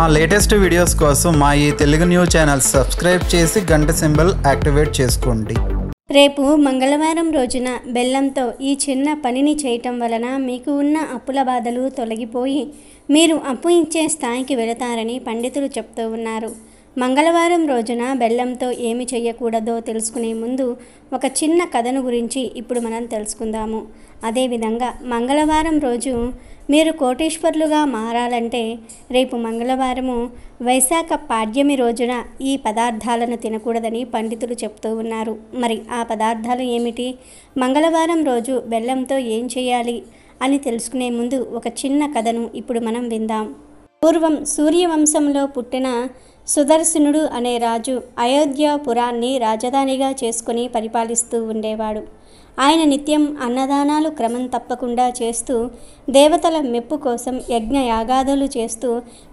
మా latest videos కోసం మా ఈ తెలుగు న్యూస్ ఛానల్ సబ్స్క్రైబ్ చేసి గంట సింబల్ యాక్టివేట్ చేసుకోండి రేపు మంగళవారం రోజున బెల్లంతో ఈ చిన్న పనిని చేయటం వలన మీకు ఉన్న అప్పుల బాధలు తొలగిపోయి మీరు అప్పు ఇచ్చే స్థాయికి వెళతారని పండితులు చెప్తూ ఉన్నారు మంగళవారం రోజున బెల్లంతో ఏమి చేయకూడదో తెలుసుకునే ముందు ఒక చిన్న కథను గురించి ఇప్పుడు మనం తెలుసుకుందాము అదేవిధంగా మంగళవారం రోజు మీరు కోటేశ్వర్లుగా మారాలంటే రేపు మంగళవారము వైశాఖ పాడ్యమి రోజున ఈ పదార్థాలను తినకూడదని పండితులు చెప్తూ ఉన్నారు మరి ఆ పదార్థాలు ఏమిటి మంగళవారం రోజు బెల్లంతో ఏం చేయాలి అని తెలుసుకునే ముందు ఒక చిన్న కథను ఇప్పుడు మనం విందాం పూర్వం సూర్యవంశంలో పుట్టిన సుదర్శనుడు అనే రాజు అయోధ్య పురాన్ని రాజధానిగా చేసుకుని పరిపాలిస్తూ ఉండేవాడు ఆయన నిత్యం అన్నదానాలు క్రమం తప్పకుండా చేస్తూ దేవతల మెప్పు కోసం యజ్ఞ యాగాదులు చేస్తూ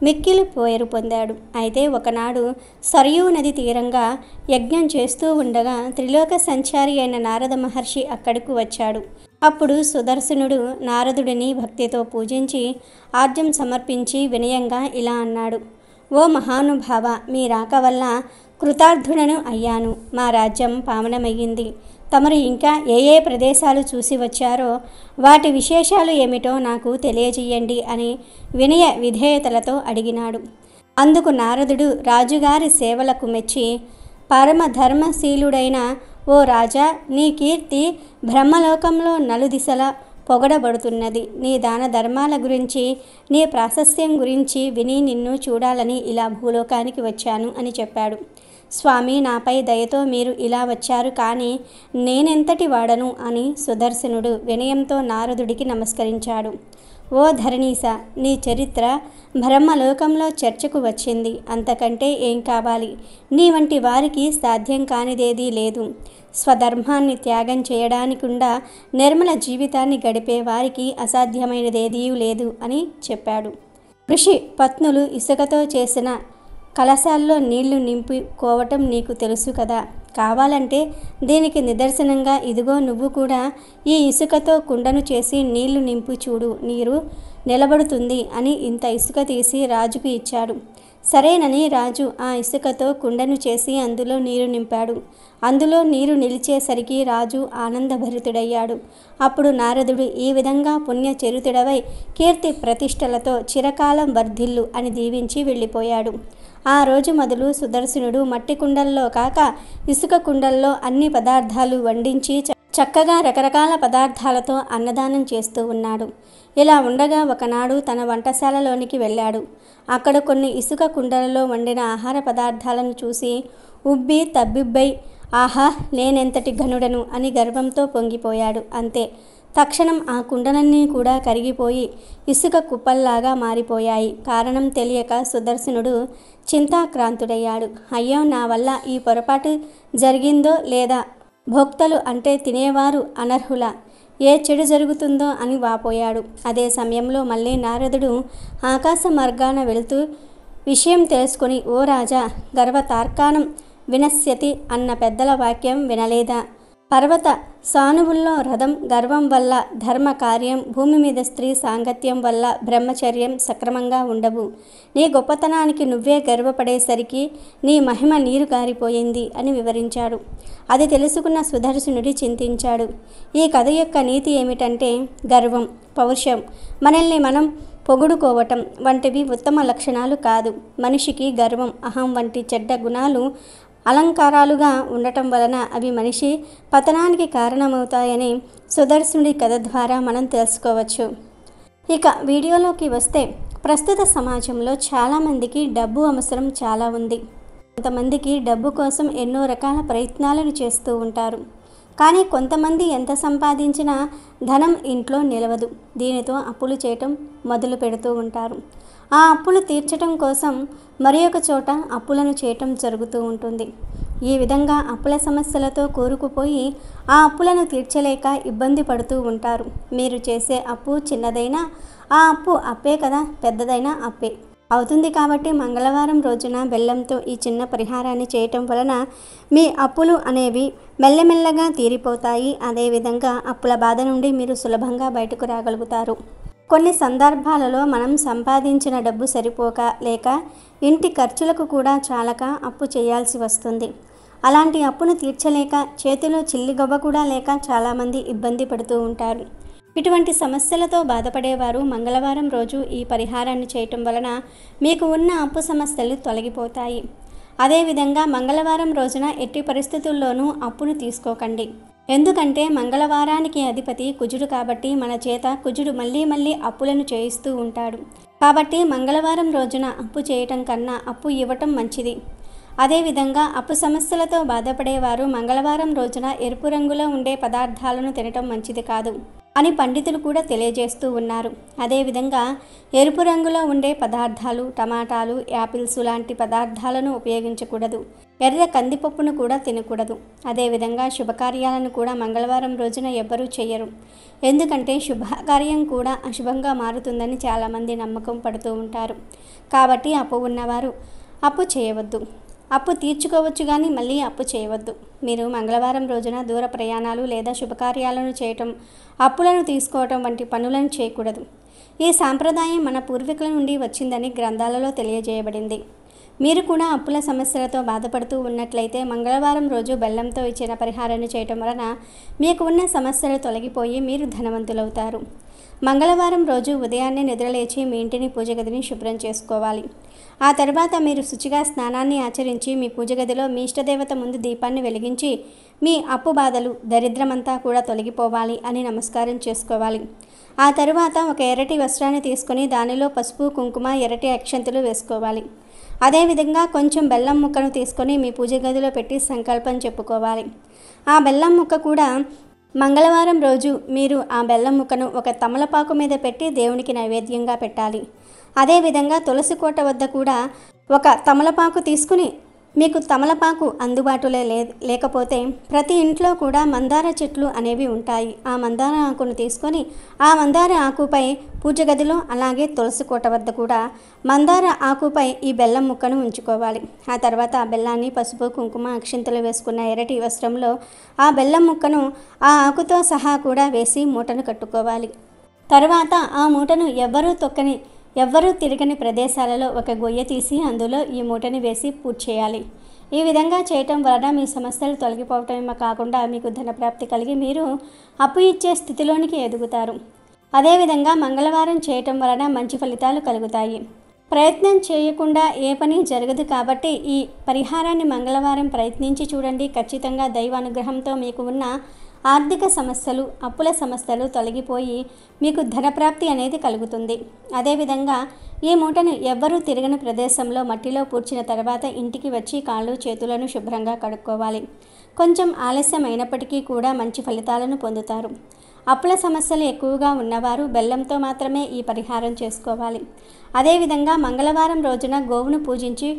మిక్కిలి పోయరు పొందాడు అయితే ఒకనాడు సరయూ నది తీరంగా యజ్ఞం చేస్తూ ఉండగా త్రిలోక సంచారి అయిన నారద మహర్షి అక్కడకు వచ్చాడు అప్పుడు సుదర్శనుడు నారదుడిని భక్తితో పూజించి ఆర్జం సమర్పించి వినయంగా ఇలా అన్నాడు ఓ మహానుభావ మీ రాక వల్ల కృతార్థుడను అయ్యాను మా రాజ్యం పావనమయ్యింది తమరు ఇంకా ఏ ఏ ప్రదేశాలు చూసి వచ్చారో వాటి విశేషాలు ఏమిటో నాకు తెలియజేయండి అని వినయ విధేయతలతో అడిగినాడు అందుకు నారదుడు రాజుగారి సేవలకు మెచ్చి పరమ ఓ రాజా నీ కీర్తి బ్రహ్మలోకంలో నలుదిశల పొగడబడుతున్నది నీ దాన ధర్మాల గురించి నీ ప్రాశస్యం గురించి విని నిన్ను చూడాలని ఇలా భూలోకానికి వచ్చాను అని చెప్పాడు స్వామి నాపై దయతో మీరు ఇలా వచ్చారు కానీ నేనెంతటి వాడను అని సుదర్శనుడు వినయంతో నారదుడికి నమస్కరించాడు ఓ ధరణీస నీ చరిత్ర బ్రహ్మలోకంలో చర్చకు వచ్చింది అంతకంటే ఏం కావాలి నీ వంటి వారికి సాధ్యం కానిదేదీ లేదు స్వధర్మాన్ని త్యాగం చేయడానికుండా నిర్మల జీవితాన్ని గడిపే వారికి అసాధ్యమైనదేదీ లేదు అని చెప్పాడు ఋషి పత్నులు ఇసుకతో చేసిన కలశాల్లో నీళ్లు నింపుకోవటం నీకు తెలుసు కదా కావాలంటే దీనికి నిదర్శనంగా ఇదిగో నువ్వు కూడా ఈ ఇసుకతో కుండను చేసి నీళ్లు నింపు చూడు నీరు నిలబడుతుంది అని ఇంత ఇసుక తీసి రాజుకు ఇచ్చాడు సరేనని రాజు ఆ ఇసుకతో కుండను చేసి అందులో నీరు నింపాడు అందులో నీరు నిలిచేసరికి రాజు ఆనందభరితుడయ్యాడు అప్పుడు నారదుడు ఈ విధంగా పుణ్య చరితుడవై కీర్తి ప్రతిష్టలతో చిరకాలం వర్ధిల్లు అని దీవించి వెళ్ళిపోయాడు ఆ రోజు మొదలు సుదర్శనుడు మట్టి కుండల్లో కాక ఇసుక కుండల్లో అన్ని పదార్థాలు వండించి చక్కగా రకరకాల పదార్థాలతో అన్నదానం చేస్తూ ఉన్నాడు ఇలా ఉండగా ఒకనాడు తన వంటశాలలోనికి వెళ్ళాడు అక్కడ కొన్ని ఇసుక కుండలలో వండిన ఆహార పదార్థాలను చూసి ఉబ్బి తబ్బిబ్బై ఆహా నేనెంతటి ఘనుడను అని గర్వంతో పొంగిపోయాడు అంతే తక్షణం ఆ కుండలన్నీ కూడా కరిగిపోయి ఇసుక కుప్పల్లాగా మారిపోయాయి కారణం తెలియక సుదర్శనుడు చింతాక్రాంతుడయ్యాడు అయ్యో నా వల్ల ఈ పొరపాటు జరిగిందో లేదా భోక్తలు అంటే తినేవారు అనర్హుల ఏ చెడు జరుగుతుందో అని వాపోయాడు అదే సమయంలో మళ్ళీ నారదుడు ఆకాశ మార్గాన వెళుతూ విషయం తెలుసుకుని ఓ రాజా గర్వతార్కాణం వినశ్యతి అన్న పెద్దల వాక్యం వినలేదా పర్వత సానువుల్లో రథం గర్వం వల్ల ధర్మ కార్యం భూమి మీద స్త్రీ సాంగత్యం వల్ల బ్రహ్మచర్యం సక్రమంగా ఉండవు నీ గొప్పతనానికి నువ్వే గర్వపడేసరికి నీ మహిమ నీరు కారిపోయింది అని వివరించాడు అది తెలుసుకున్న సుదర్శనుడి చింతించాడు ఈ కథ యొక్క నీతి ఏమిటంటే గర్వం పౌరుషం మనల్ని మనం పొగుడుకోవటం వంటివి ఉత్తమ లక్షణాలు కాదు మనిషికి గర్వం అహం వంటి చెడ్డ గుణాలు అలంకారాలుగా ఉండటం వలన అవి మనిషి పతనానికి కారణమవుతాయని సుదర్శనుడి కథ ద్వారా మనం తెలుసుకోవచ్చు ఇక వీడియోలోకి వస్తే ప్రస్తుత సమాజంలో చాలామందికి డబ్బు అవసరం చాలా ఉంది కొంతమందికి డబ్బు కోసం ఎన్నో రకాల ప్రయత్నాలను చేస్తూ ఉంటారు కానీ కొంతమంది ఎంత సంపాదించినా ధనం ఇంట్లో నిలవదు దీనితో అప్పులు చేయటం మొదలు పెడుతూ ఉంటారు ఆ అప్పులు తీర్చడం కోసం మరి చోట అప్పులను చేయటం జరుగుతూ ఉంటుంది ఈ విధంగా అప్పుల సమస్యలతో కూరుకుపోయి ఆ అప్పులను తీర్చలేక ఇబ్బంది పడుతూ ఉంటారు మీరు చేసే అప్పు చిన్నదైనా ఆ అప్పు అప్పే కదా పెద్దదైనా అప్పే అవుతుంది కాబట్టి మంగళవారం రోజున బెల్లంతో ఈ చిన్న పరిహారాన్ని చేయటం వలన మీ అప్పులు అనేవి మెల్లమెల్లగా తీరిపోతాయి అదేవిధంగా అప్పుల బాధ నుండి మీరు సులభంగా బయటకు రాగలుగుతారు కొన్ని సందర్భాలలో మనం సంపాదించిన డబ్బు సరిపోక లేక ఇంటి ఖర్చులకు కూడా చాలక అప్పు చేయాల్సి వస్తుంది అలాంటి అప్పును తీర్చలేక చేతిలో చిల్లి కూడా లేక చాలామంది ఇబ్బంది పడుతూ ఉంటారు ఇటువంటి సమస్యలతో బాధపడేవారు మంగళవారం రోజు ఈ పరిహారాన్ని చేయటం వలన మీకు ఉన్న అప్పు సమస్యలు తొలగిపోతాయి అదేవిధంగా మంగళవారం రోజున ఎట్టి పరిస్థితుల్లోనూ అప్పును తీసుకోకండి ఎందుకంటే మంగళవారానికి అధిపతి కుజుడు కాబట్టి మన చేత కుజుడు మళ్ళీ మళ్ళీ అప్పులను చేయిస్తూ ఉంటాడు కాబట్టి మంగళవారం రోజున అప్పు చేయటం కన్నా అప్పు ఇవ్వటం మంచిది అదేవిధంగా అప్పు సమస్యలతో బాధపడేవారు మంగళవారం రోజున ఎరుపు రంగులో ఉండే పదార్థాలను తినటం మంచిది కాదు అని పండితులు కూడా తెలియజేస్తూ ఉన్నారు అదేవిధంగా ఎరుపు రంగులో ఉండే పదార్థాలు టమాటాలు యాపిల్స్ లాంటి పదార్థాలను ఉపయోగించకూడదు ఎర్ర కందిపప్పును కూడా తినకూడదు అదేవిధంగా శుభకార్యాలను కూడా మంగళవారం రోజున ఎవ్వరూ చేయరు ఎందుకంటే శుభకార్యం కూడా అశుభంగా మారుతుందని చాలామంది నమ్మకం పడుతూ ఉంటారు కాబట్టి అప్పు ఉన్నవారు అప్పు చేయవద్దు అప్పు తీర్చుకోవచ్చు కానీ మళ్ళీ అప్పు చేయవద్దు మీరు మంగళవారం రోజున దూర ప్రయాణాలు లేదా శుభకార్యాలను చేయటం అప్పులను తీసుకోవటం వంటి పనులను చేయకూడదు ఈ సాంప్రదాయం మన పూర్వీకుల నుండి వచ్చిందని గ్రంథాలలో తెలియజేయబడింది మీరు కూడా అప్పుల సమస్యలతో బాధపడుతూ ఉన్నట్లయితే మంగళవారం రోజు బెల్లంతో ఇచ్చిన పరిహారాన్ని చేయటం వలన మీకు ఉన్న సమస్యలు తొలగిపోయి మీరు ధనవంతులవుతారు మంగళవారం రోజు ఉదయాన్నే నిద్రలేచి మీ ఇంటిని పూజగదిని శుభ్రం చేసుకోవాలి ఆ తర్వాత మీరు శుచిగా స్నానాన్ని ఆచరించి మీ పూజ గదిలో మీ ఇష్టదేవత ముందు దీపాన్ని వెలిగించి మీ అప్పు బాధలు దరిద్రమంతా కూడా తొలగిపోవాలి అని నమస్కారం చేసుకోవాలి ఆ తరువాత ఒక ఎర్రటి వస్త్రాన్ని తీసుకొని దానిలో పసుపు కుంకుమ ఎర్రటి అక్షంతులు వేసుకోవాలి అదేవిధంగా కొంచెం బెల్లం ముక్కను తీసుకొని మీ పూజ గదిలో పెట్టి సంకల్పం చెప్పుకోవాలి ఆ బెల్లం ముక్క కూడా మంగళవారం రోజు మీరు ఆ బెల్లం ముక్కను ఒక తమలపాకు మీద పెట్టి దేవునికి నైవేద్యంగా పెట్టాలి అదేవిధంగా తులసికోట వద్ద కూడా ఒక తమలపాకు తీసుకుని మీకు తమలపాకు అందుబాటులో లే లేకపోతే ప్రతి ఇంట్లో కూడా మందార చెట్లు అనేవి ఉంటాయి ఆ మందార ఆకును తీసుకొని ఆ మందార ఆకుపై పూజ గదిలో అలాగే తులసి కోట వద్ద కూడా మందార ఆకుపై ఈ బెల్లం ముక్కను ఉంచుకోవాలి ఆ తర్వాత ఆ బెల్లాన్ని పసుపు కుంకుమ అక్షింతలు వేసుకున్న ఎరటి వస్త్రంలో ఆ బెల్లం ముక్కను ఆ ఆకుతో సహా కూడా వేసి మూటను కట్టుకోవాలి తర్వాత ఆ మూటను ఎవ్వరూ తొక్కని ఎవ్వరూ తిరగని ప్రదేశాలలో ఒక గొయ్య తీసి అందులో ఈ మూటని వేసి చేయాలి ఈ విధంగా చేయటం వలన మీ సమస్యలు తొలగిపోవటమే కాకుండా మీకు ధనప్రాప్తి కలిగి మీరు అప్పు ఇచ్చే స్థితిలోనికి ఎదుగుతారు అదేవిధంగా మంగళవారం చేయటం వలన మంచి ఫలితాలు కలుగుతాయి ప్రయత్నం చేయకుండా ఏ పని జరగదు కాబట్టి ఈ పరిహారాన్ని మంగళవారం ప్రయత్నించి చూడండి ఖచ్చితంగా దైవ అనుగ్రహంతో మీకు ఉన్న ఆర్థిక సమస్యలు అప్పుల సమస్యలు తొలగిపోయి మీకు ధన ప్రాప్తి అనేది కలుగుతుంది అదేవిధంగా ఈ మూటను ఎవ్వరూ తిరగని ప్రదేశంలో మట్టిలో పూడ్చిన తర్వాత ఇంటికి వచ్చి కాళ్ళు చేతులను శుభ్రంగా కడుక్కోవాలి కొంచెం ఆలస్యం అయినప్పటికీ కూడా మంచి ఫలితాలను పొందుతారు అప్పుల సమస్యలు ఎక్కువగా ఉన్నవారు బెల్లంతో మాత్రమే ఈ పరిహారం చేసుకోవాలి అదేవిధంగా మంగళవారం రోజున గోవును పూజించి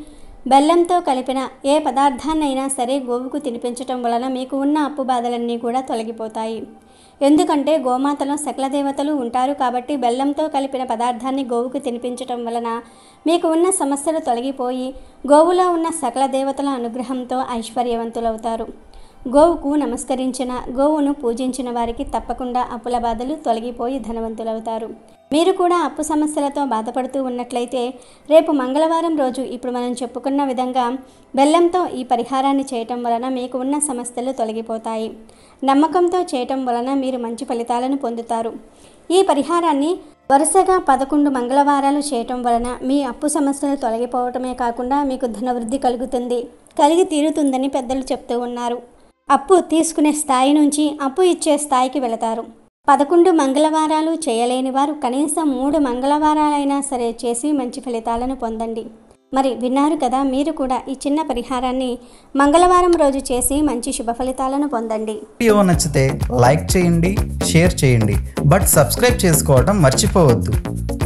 బెల్లంతో కలిపిన ఏ పదార్థాన్నైనా సరే గోవుకు తినిపించటం వలన మీకు ఉన్న అప్పు బాధలన్నీ కూడా తొలగిపోతాయి ఎందుకంటే గోమాతలో సకల దేవతలు ఉంటారు కాబట్టి బెల్లంతో కలిపిన పదార్థాన్ని గోవుకు తినిపించటం వలన మీకు ఉన్న సమస్యలు తొలగిపోయి గోవులో ఉన్న సకల దేవతల అనుగ్రహంతో ఐశ్వర్యవంతులవుతారు గోవుకు నమస్కరించిన గోవును పూజించిన వారికి తప్పకుండా అప్పుల బాధలు తొలగిపోయి ధనవంతులవుతారు మీరు కూడా అప్పు సమస్యలతో బాధపడుతూ ఉన్నట్లయితే రేపు మంగళవారం రోజు ఇప్పుడు మనం చెప్పుకున్న విధంగా బెల్లంతో ఈ పరిహారాన్ని చేయటం వలన మీకు ఉన్న సమస్యలు తొలగిపోతాయి నమ్మకంతో చేయటం వలన మీరు మంచి ఫలితాలను పొందుతారు ఈ పరిహారాన్ని వరుసగా పదకొండు మంగళవారాలు చేయటం వలన మీ అప్పు సమస్యలు తొలగిపోవటమే కాకుండా మీకు ధనవృద్ధి కలుగుతుంది కలిగి తీరుతుందని పెద్దలు చెప్తూ ఉన్నారు అప్పు తీసుకునే స్థాయి నుంచి అప్పు ఇచ్చే స్థాయికి వెళతారు పదకొండు మంగళవారాలు చేయలేని వారు కనీసం మూడు మంగళవారాలైనా సరే చేసి మంచి ఫలితాలను పొందండి మరి విన్నారు కదా మీరు కూడా ఈ చిన్న పరిహారాన్ని మంగళవారం రోజు చేసి మంచి శుభ ఫలితాలను పొందండి వీడియో నచ్చితే లైక్ చేయండి షేర్ చేయండి బట్ సబ్స్క్రైబ్ చేసుకోవడం మర్చిపోవద్దు